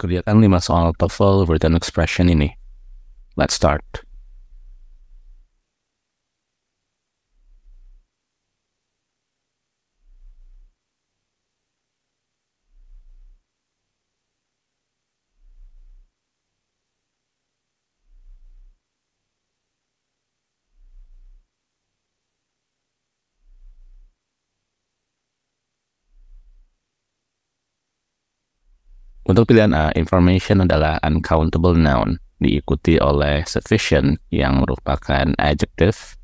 Kelihatan lima soal TOEFL written expression ini. Let's start. Untuk pilihan A, information adalah uncountable noun, diikuti oleh sufficient yang merupakan adjective.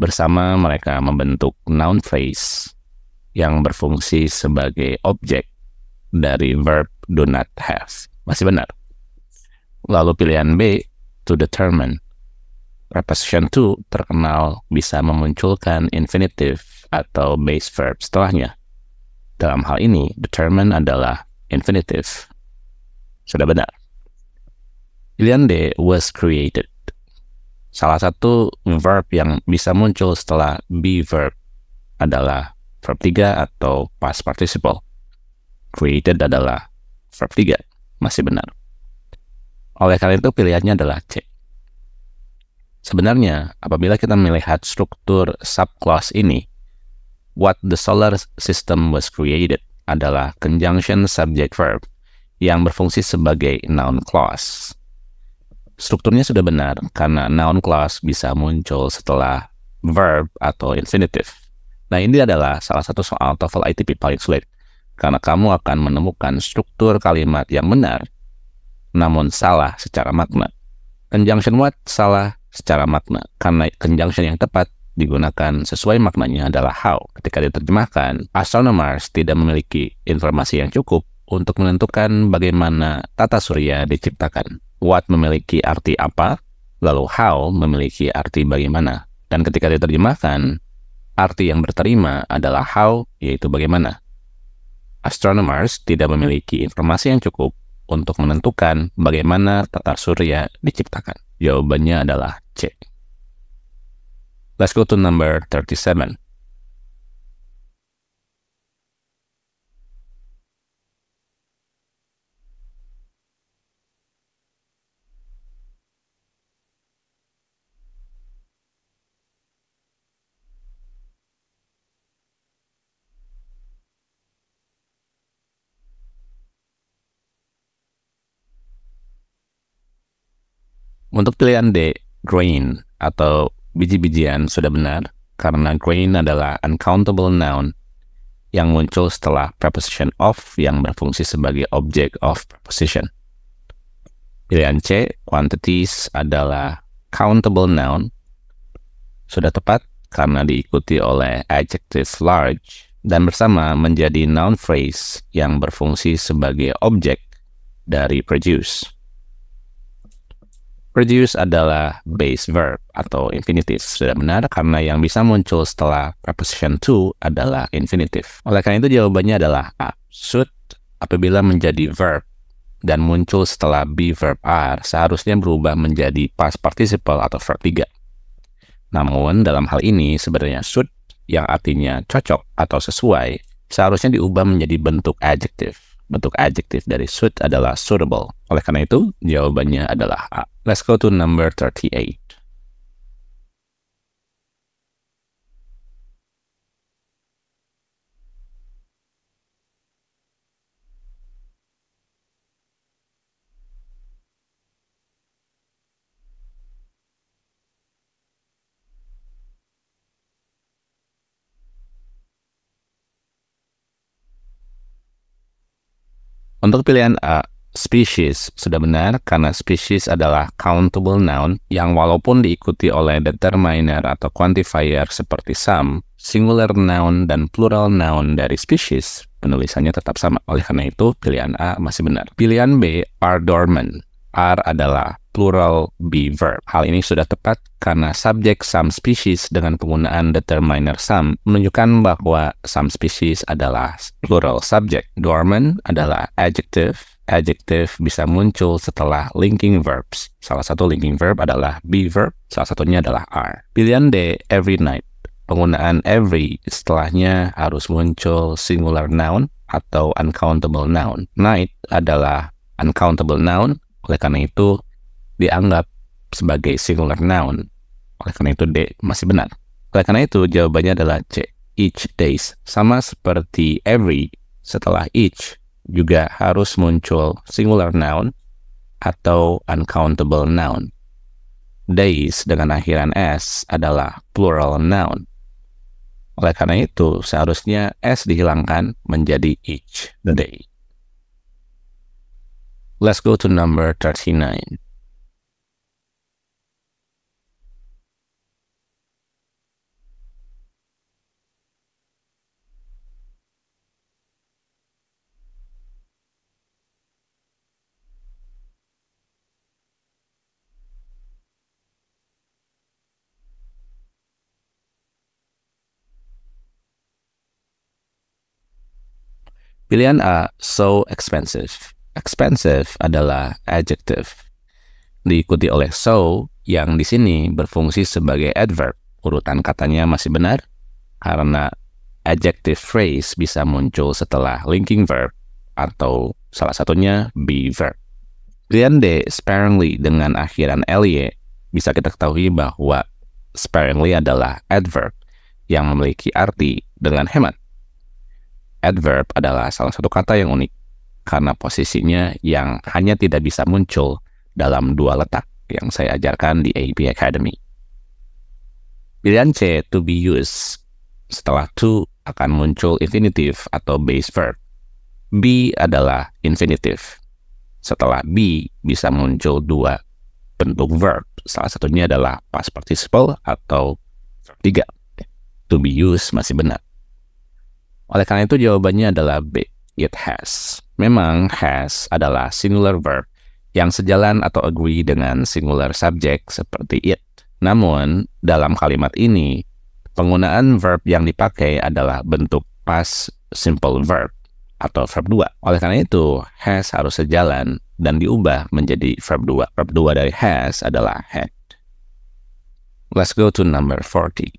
Bersama mereka membentuk noun phrase yang berfungsi sebagai objek dari verb do not have. Masih benar. Lalu pilihan B, to determine. Preposition to terkenal bisa memunculkan infinitive atau base verb setelahnya. Dalam hal ini, determine adalah infinitive. Sudah benar. Pilihan D was created. Salah satu verb yang bisa muncul setelah be verb adalah verb tiga atau past participle. Created adalah verb tiga, Masih benar. Oleh karena itu pilihannya adalah C. Sebenarnya, apabila kita melihat struktur subclause ini, what the solar system was created, adalah conjunction subject verb yang berfungsi sebagai noun clause. Strukturnya sudah benar karena noun clause bisa muncul setelah verb atau infinitive. Nah, ini adalah salah satu soal TOEFL ITP paling sulit karena kamu akan menemukan struktur kalimat yang benar namun salah secara makna. Conjunction what salah secara makna karena conjunction yang tepat digunakan sesuai maknanya adalah how. Ketika diterjemahkan, astronomers tidak memiliki informasi yang cukup untuk menentukan bagaimana tata surya diciptakan. What memiliki arti apa, lalu how memiliki arti bagaimana. Dan ketika diterjemahkan, arti yang berterima adalah how, yaitu bagaimana. Astronomers tidak memiliki informasi yang cukup untuk menentukan bagaimana tata surya diciptakan. Jawabannya adalah C. Let's go to number 37. Untuk pilihan D, green atau biji-bijian sudah benar karena grain adalah uncountable noun yang muncul setelah preposition of yang berfungsi sebagai object of preposition. Pilihan C, quantities adalah countable noun. Sudah tepat karena diikuti oleh adjective large dan bersama menjadi noun phrase yang berfungsi sebagai objek dari produce. Produce adalah base verb atau infinitive. Sudah benar karena yang bisa muncul setelah preposition to adalah infinitive. Oleh karena itu jawabannya adalah A. Should apabila menjadi verb dan muncul setelah be verb are seharusnya berubah menjadi past participle atau verb 3. Namun dalam hal ini sebenarnya should yang artinya cocok atau sesuai seharusnya diubah menjadi bentuk adjective. Bentuk adjective dari should adalah suitable. Oleh karena itu jawabannya adalah A. Let's go to number 38. Untuk pilihan A, Species sudah benar karena species adalah countable noun yang walaupun diikuti oleh determiner atau quantifier seperti sum, singular noun dan plural noun dari species, penulisannya tetap sama. Oleh karena itu, pilihan A masih benar. Pilihan B, are dormant. are adalah plural be verb. Hal ini sudah tepat karena subjek some species dengan penggunaan determiner some menunjukkan bahwa some species adalah plural subject. Dormant adalah adjective adjective bisa muncul setelah linking verbs. Salah satu linking verb adalah be verb, salah satunya adalah are. Pilihan D, every night. Penggunaan every setelahnya harus muncul singular noun atau uncountable noun. Night adalah uncountable noun, oleh karena itu dianggap sebagai singular noun. Oleh karena itu D masih benar. Oleh karena itu jawabannya adalah C. Each days sama seperti every setelah each juga harus muncul singular noun atau uncountable noun. Days dengan akhiran S adalah plural noun. Oleh karena itu, seharusnya S dihilangkan menjadi each the day. Let's go to number 39. Pilihan A, so expensive. Expensive adalah adjective. Diikuti oleh so yang di sini berfungsi sebagai adverb. Urutan katanya masih benar karena adjective phrase bisa muncul setelah linking verb atau salah satunya be verb. Pilihan D, sparingly dengan akhiran ly bisa kita ketahui bahwa sparingly adalah adverb yang memiliki arti dengan hemat. Adverb adalah salah satu kata yang unik karena posisinya yang hanya tidak bisa muncul dalam dua letak yang saya ajarkan di AP Academy. Pilihan C, to be used. Setelah to akan muncul infinitive atau base verb. Be adalah infinitive. Setelah be bisa muncul dua bentuk verb. Salah satunya adalah past participle atau tiga. To be used masih benar. Oleh karena itu jawabannya adalah B. It has. Memang has adalah singular verb yang sejalan atau agree dengan singular subject seperti it. Namun, dalam kalimat ini, penggunaan verb yang dipakai adalah bentuk past simple verb atau verb 2. Oleh karena itu, has harus sejalan dan diubah menjadi verb 2. Verb 2 dari has adalah had. Let's go to number 40.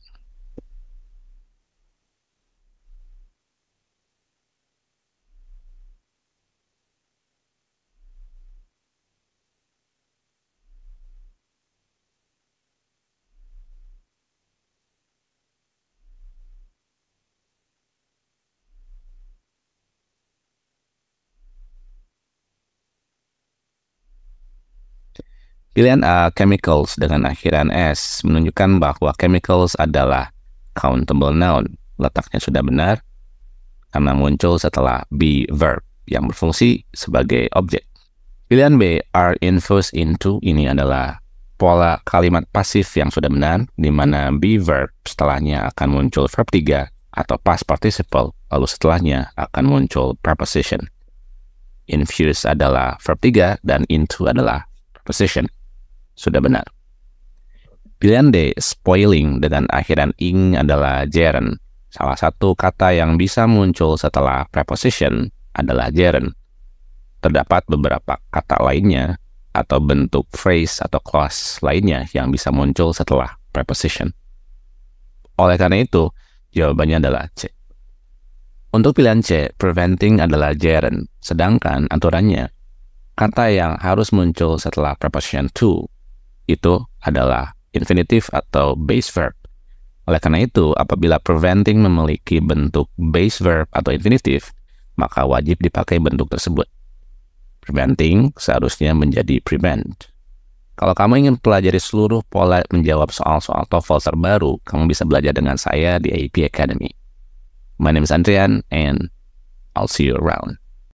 Pilihan A, eh, chemicals dengan akhiran S, menunjukkan bahwa chemicals adalah countable noun. Letaknya sudah benar karena muncul setelah be verb yang berfungsi sebagai objek. Pilihan B, are infused into, ini adalah pola kalimat pasif yang sudah benar, di mana be verb setelahnya akan muncul verb 3 atau past participle, lalu setelahnya akan muncul preposition. Infuse adalah verb 3 dan into adalah preposition sudah benar. Pilihan D, spoiling dengan akhiran ing adalah jaren Salah satu kata yang bisa muncul setelah preposition adalah jaren Terdapat beberapa kata lainnya atau bentuk phrase atau clause lainnya yang bisa muncul setelah preposition. Oleh karena itu, jawabannya adalah C. Untuk pilihan C, preventing adalah jaren sedangkan aturannya kata yang harus muncul setelah preposition to itu adalah infinitive atau base verb. Oleh karena itu, apabila preventing memiliki bentuk base verb atau infinitive, maka wajib dipakai bentuk tersebut. Preventing seharusnya menjadi prevent. Kalau kamu ingin pelajari seluruh pola menjawab soal-soal TOEFL terbaru, kamu bisa belajar dengan saya di AP Academy. My name is Andrian, and I'll see you around.